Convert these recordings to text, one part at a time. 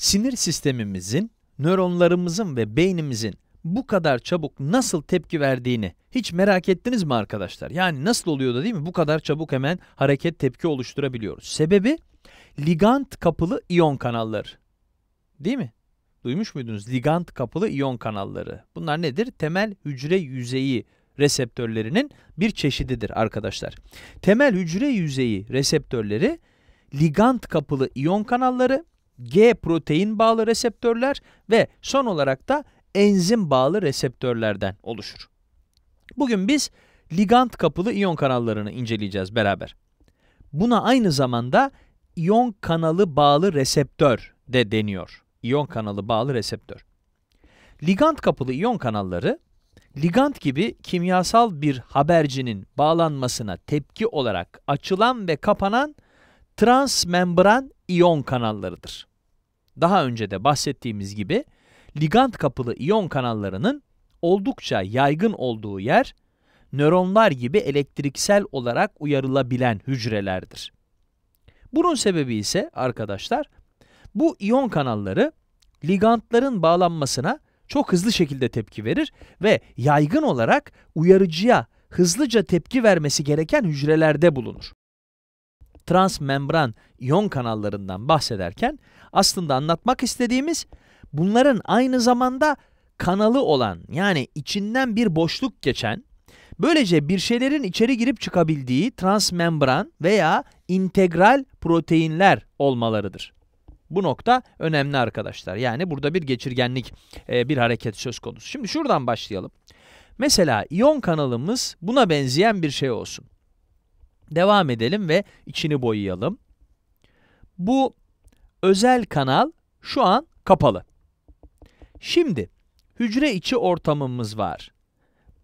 Sinir sistemimizin, nöronlarımızın ve beynimizin bu kadar çabuk nasıl tepki verdiğini hiç merak ettiniz mi arkadaşlar? Yani nasıl oluyor da değil mi bu kadar çabuk hemen hareket tepki oluşturabiliyoruz? Sebebi ligand kapılı iyon kanalları. Değil mi? Duymuş muydunuz? Ligand kapılı iyon kanalları. Bunlar nedir? Temel hücre yüzeyi reseptörlerinin bir çeşididir arkadaşlar. Temel hücre yüzeyi reseptörleri ligand kapılı iyon kanalları G protein bağlı reseptörler ve son olarak da enzim bağlı reseptörlerden oluşur. Bugün biz ligand kapılı iyon kanallarını inceleyeceğiz beraber. Buna aynı zamanda iyon kanalı bağlı reseptör de deniyor. İyon kanalı bağlı reseptör. Ligand kapılı iyon kanalları ligand gibi kimyasal bir habercinin bağlanmasına tepki olarak açılan ve kapanan transmembran iyon kanallarıdır daha önce de bahsettiğimiz gibi ligand kapılı iyon kanallarının oldukça yaygın olduğu yer nöronlar gibi elektriksel olarak uyarılabilen hücrelerdir. Bunun sebebi ise arkadaşlar bu iyon kanalları ligandların bağlanmasına çok hızlı şekilde tepki verir ve yaygın olarak uyarıcıya hızlıca tepki vermesi gereken hücrelerde bulunur transmembran iyon kanallarından bahsederken aslında anlatmak istediğimiz bunların aynı zamanda kanalı olan yani içinden bir boşluk geçen böylece bir şeylerin içeri girip çıkabildiği transmembran veya integral proteinler olmalarıdır. Bu nokta önemli arkadaşlar. Yani burada bir geçirgenlik, e, bir hareket söz konusu. Şimdi şuradan başlayalım. Mesela iyon kanalımız buna benzeyen bir şey olsun. Devam edelim ve içini boyayalım. Bu özel kanal şu an kapalı. Şimdi hücre içi ortamımız var.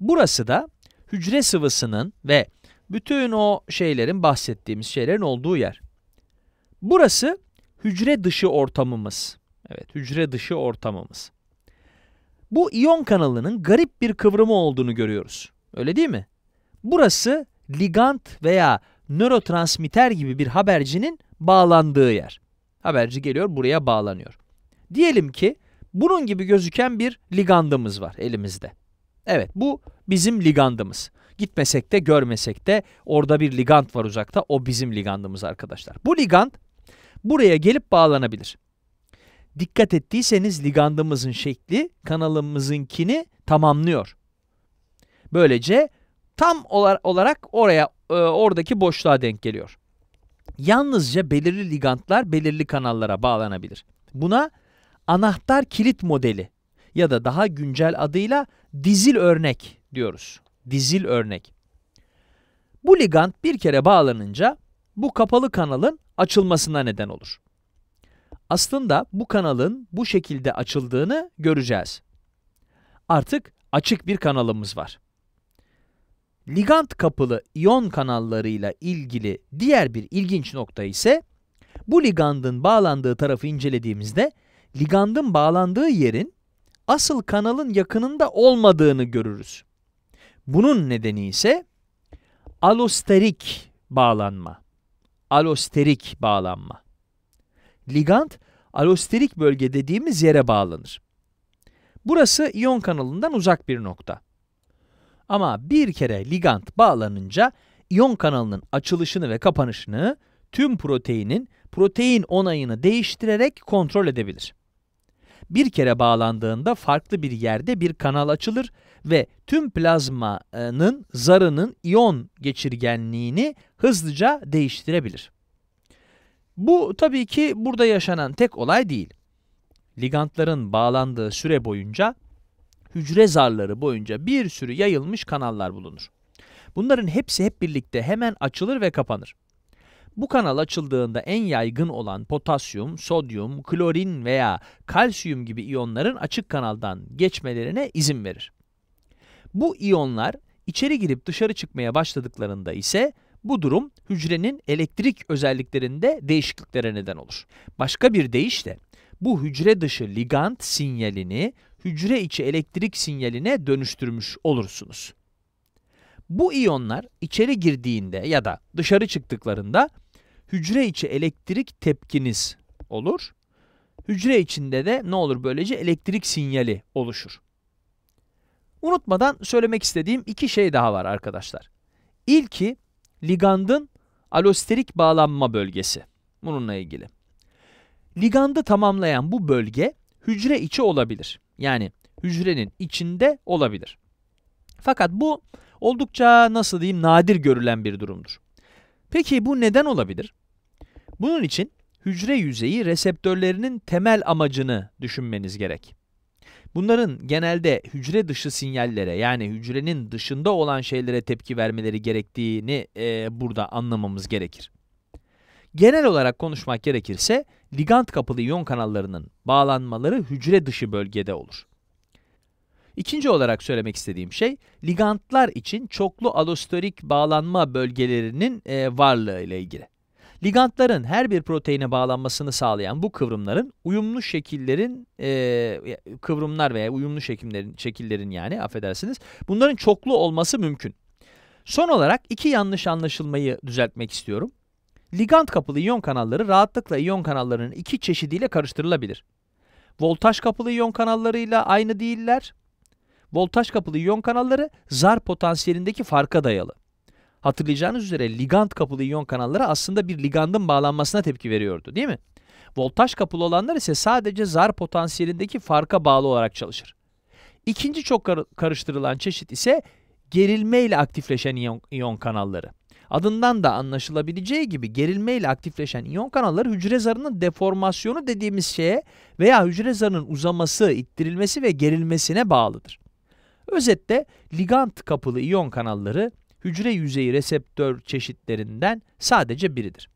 Burası da hücre sıvısının ve bütün o şeylerin bahsettiğimiz şeylerin olduğu yer. Burası hücre dışı ortamımız. Evet, hücre dışı ortamımız. Bu iyon kanalının garip bir kıvrımı olduğunu görüyoruz. Öyle değil mi? Burası Ligand veya nörotransmitter gibi bir habercinin bağlandığı yer. Haberci geliyor buraya bağlanıyor. Diyelim ki bunun gibi gözüken bir ligandımız var elimizde. Evet bu bizim ligandımız. Gitmesek de görmesek de orada bir ligand var uzakta o bizim ligandımız arkadaşlar. Bu ligand buraya gelip bağlanabilir. Dikkat ettiyseniz ligandımızın şekli kanalımızınkini tamamlıyor. Böylece tam olarak oraya e, oradaki boşluğa denk geliyor. Yalnızca belirli ligantlar belirli kanallara bağlanabilir. Buna anahtar kilit modeli ya da daha güncel adıyla dizil örnek diyoruz. Dizil örnek. Bu ligand bir kere bağlanınca bu kapalı kanalın açılmasına neden olur. Aslında bu kanalın bu şekilde açıldığını göreceğiz. Artık açık bir kanalımız var. Ligand kapılı iyon kanallarıyla ilgili diğer bir ilginç nokta ise bu ligandın bağlandığı tarafı incelediğimizde ligandın bağlandığı yerin asıl kanalın yakınında olmadığını görürüz. Bunun nedeni ise alosterik bağlanma. Alosterik bağlanma. Ligand alosterik bölge dediğimiz yere bağlanır. Burası iyon kanalından uzak bir nokta. Ama bir kere ligand bağlanınca iyon kanalının açılışını ve kapanışını tüm proteinin protein onayını değiştirerek kontrol edebilir. Bir kere bağlandığında farklı bir yerde bir kanal açılır ve tüm plazmanın zarının iyon geçirgenliğini hızlıca değiştirebilir. Bu tabii ki burada yaşanan tek olay değil. Ligantların bağlandığı süre boyunca hücre zarları boyunca bir sürü yayılmış kanallar bulunur. Bunların hepsi hep birlikte hemen açılır ve kapanır. Bu kanal açıldığında en yaygın olan potasyum, sodyum, klorin veya kalsiyum gibi iyonların açık kanaldan geçmelerine izin verir. Bu iyonlar içeri girip dışarı çıkmaya başladıklarında ise bu durum hücrenin elektrik özelliklerinde değişikliklere neden olur. Başka bir deyişle bu hücre dışı ligand sinyalini hücre içi elektrik sinyaline dönüştürmüş olursunuz. Bu iyonlar içeri girdiğinde ya da dışarı çıktıklarında hücre içi elektrik tepkiniz olur. Hücre içinde de ne olur böylece elektrik sinyali oluşur. Unutmadan söylemek istediğim iki şey daha var arkadaşlar. İlki ligandın alosterik bağlanma bölgesi. Bununla ilgili. Ligandı tamamlayan bu bölge hücre içi olabilir. Yani hücrenin içinde olabilir. Fakat bu oldukça nasıl diyeyim nadir görülen bir durumdur. Peki bu neden olabilir? Bunun için hücre yüzeyi reseptörlerinin temel amacını düşünmeniz gerek. Bunların genelde hücre dışı sinyallere yani hücrenin dışında olan şeylere tepki vermeleri gerektiğini e, burada anlamamız gerekir. Genel olarak konuşmak gerekirse ligand kapılı iyon kanallarının bağlanmaları hücre dışı bölgede olur. İkinci olarak söylemek istediğim şey ligandlar için çoklu alostorik bağlanma bölgelerinin e, varlığı ile ilgili. Ligandların her bir proteine bağlanmasını sağlayan bu kıvrımların uyumlu şekillerin e, kıvrımlar veya uyumlu şekillerin şekillerin yani affedersiniz bunların çoklu olması mümkün. Son olarak iki yanlış anlaşılmayı düzeltmek istiyorum. Ligand kapılı iyon kanalları rahatlıkla iyon kanallarının iki çeşidiyle karıştırılabilir. Voltaj kapılı iyon kanallarıyla aynı değiller. Voltaj kapılı iyon kanalları zar potansiyelindeki farka dayalı. Hatırlayacağınız üzere ligand kapılı iyon kanalları aslında bir ligandın bağlanmasına tepki veriyordu değil mi? Voltaj kapılı olanlar ise sadece zar potansiyelindeki farka bağlı olarak çalışır. İkinci çok karıştırılan çeşit ise gerilme ile aktifleşen iyon, kanalları. Adından da anlaşılabileceği gibi gerilme ile aktifleşen iyon kanalları hücre zarının deformasyonu dediğimiz şeye veya hücre zarının uzaması, ittirilmesi ve gerilmesine bağlıdır. Özetle ligant kapılı iyon kanalları hücre yüzeyi reseptör çeşitlerinden sadece biridir.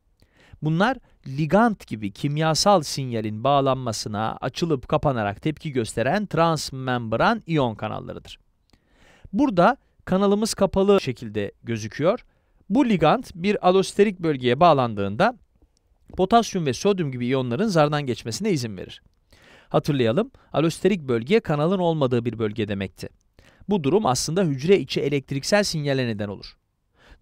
Bunlar ligant gibi kimyasal sinyalin bağlanmasına açılıp kapanarak tepki gösteren transmembran iyon kanallarıdır. Burada kanalımız kapalı şekilde gözüküyor bu ligand bir alosterik bölgeye bağlandığında potasyum ve sodyum gibi iyonların zardan geçmesine izin verir. Hatırlayalım, alosterik bölge kanalın olmadığı bir bölge demekti. Bu durum aslında hücre içi elektriksel sinyale neden olur.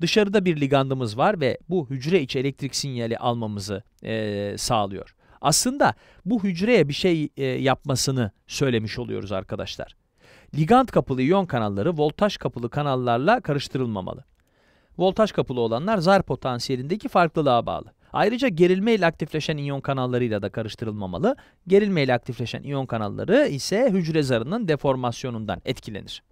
Dışarıda bir ligandımız var ve bu hücre içi elektrik sinyali almamızı e, sağlıyor. Aslında bu hücreye bir şey e, yapmasını söylemiş oluyoruz arkadaşlar. Ligand kapılı iyon kanalları voltaj kapılı kanallarla karıştırılmamalı voltaj kapılı olanlar zar potansiyelindeki farklılığa bağlı. Ayrıca gerilme ile aktifleşen iyon kanallarıyla da karıştırılmamalı. Gerilme ile aktifleşen iyon kanalları ise hücre zarının deformasyonundan etkilenir.